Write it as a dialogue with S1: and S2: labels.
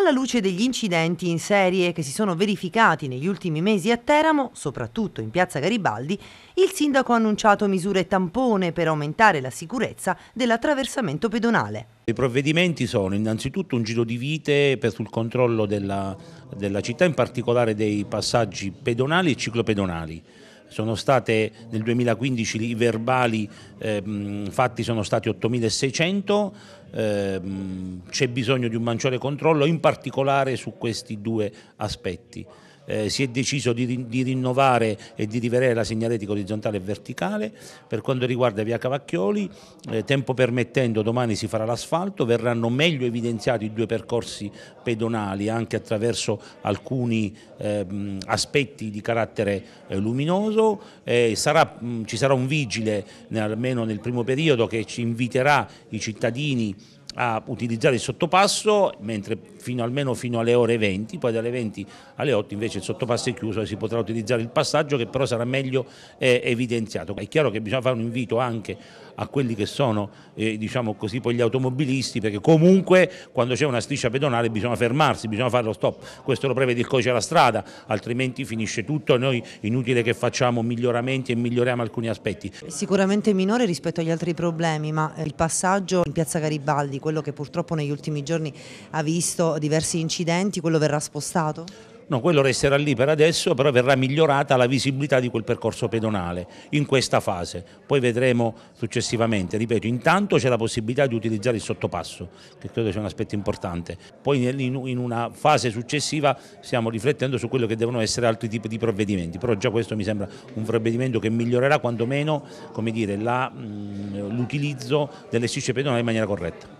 S1: Alla luce degli incidenti in serie che si sono verificati negli ultimi mesi a Teramo, soprattutto in piazza Garibaldi, il sindaco ha annunciato misure tampone per aumentare la sicurezza dell'attraversamento pedonale.
S2: I provvedimenti sono innanzitutto un giro di vite sul controllo della, della città, in particolare dei passaggi pedonali e ciclopedonali sono state nel 2015 i verbali ehm, fatti sono stati 8.600, ehm, c'è bisogno di un maggiore controllo in particolare su questi due aspetti eh, si è deciso di, di, rinnovare e di rivedere la segnaletica orizzontale e verticale. Per quanto riguarda via Cavacchioli, eh, tempo permettendo domani si farà l'asfalto, verranno meglio evidenziati i due percorsi pedonali anche attraverso alcuni eh, aspetti di carattere eh, luminoso. Sarà, mh, ci sarà un vigile, almeno nel primo periodo, che ci inviterà i cittadini a utilizzare il sottopasso, mentre fino, almeno fino alle ore 20, poi dalle 20 alle 8 invece il sottopasso è chiuso e si potrà utilizzare il passaggio che però sarà meglio eh, evidenziato. È chiaro che bisogna fare un invito anche a quelli che sono eh, diciamo così, poi gli automobilisti, perché comunque quando c'è una striscia pedonale bisogna fermarsi, bisogna fare lo stop, questo lo prevede il codice della strada, altrimenti finisce tutto e noi inutile che facciamo miglioramenti e miglioriamo alcuni aspetti.
S1: Sicuramente minore rispetto agli altri problemi, ma il passaggio in piazza Garibaldi di quello che purtroppo negli ultimi giorni ha visto diversi incidenti, quello verrà spostato?
S2: No, quello resterà lì per adesso, però verrà migliorata la visibilità di quel percorso pedonale in questa fase. Poi vedremo successivamente. Ripeto, intanto c'è la possibilità di utilizzare il sottopasso, che credo sia un aspetto importante. Poi in una fase successiva stiamo riflettendo su quello che devono essere altri tipi di provvedimenti, però già questo mi sembra un provvedimento che migliorerà quantomeno mm, l'utilizzo delle strisce pedonali in maniera corretta.